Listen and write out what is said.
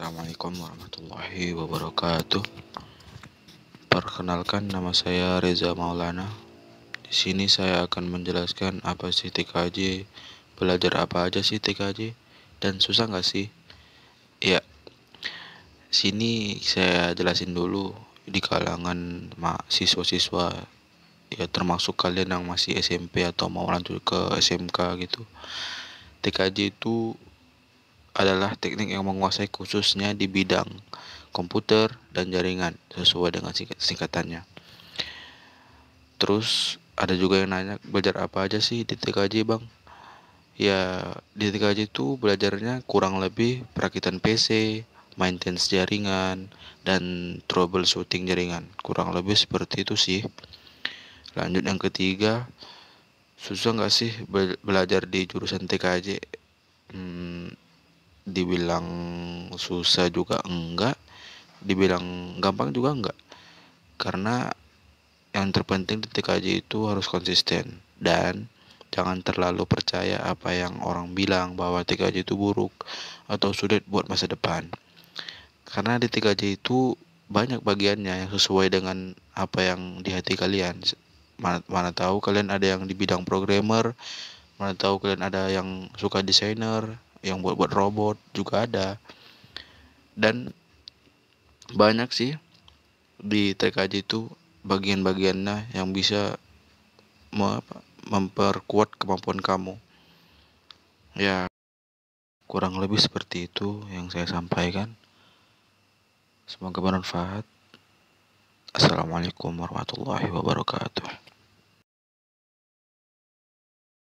Assalamualaikum warahmatullahi wabarakatuh. Perkenalkan nama saya Reza Maulana. Di sini saya akan menjelaskan apa sih TKJ, belajar apa aja sih TKJ, dan susah nggak sih? Ya, sini saya jelasin dulu di kalangan mahasiswa-siswa ya termasuk kalian yang masih SMP atau mau lanjut ke SMK gitu. TKJ itu adalah teknik yang menguasai khususnya di bidang komputer dan jaringan sesuai dengan singkatannya. Terus ada juga yang nanya belajar apa aja sih di TKJ bang? Ya di TKJ itu belajarnya kurang lebih perakitan PC, maintenance jaringan, dan troubleshooting jaringan. Kurang lebih seperti itu sih. Lanjut yang ketiga, susah nggak sih belajar di jurusan TKJ? Hmm, dibilang susah juga enggak dibilang gampang juga enggak karena yang terpenting titik aja itu harus konsisten dan jangan terlalu percaya apa yang orang bilang bahwa TKJ itu buruk atau sulit buat masa depan karena di TKJ itu banyak bagiannya yang sesuai dengan apa yang di hati kalian mana, mana tahu kalian ada yang di bidang programmer mana tahu kalian ada yang suka desainer yang buat buat robot juga ada dan banyak sih di TKJ itu bagian-bagiannya yang bisa memperkuat kemampuan kamu ya kurang lebih seperti itu yang saya sampaikan semoga bermanfaat Assalamualaikum warahmatullahi wabarakatuh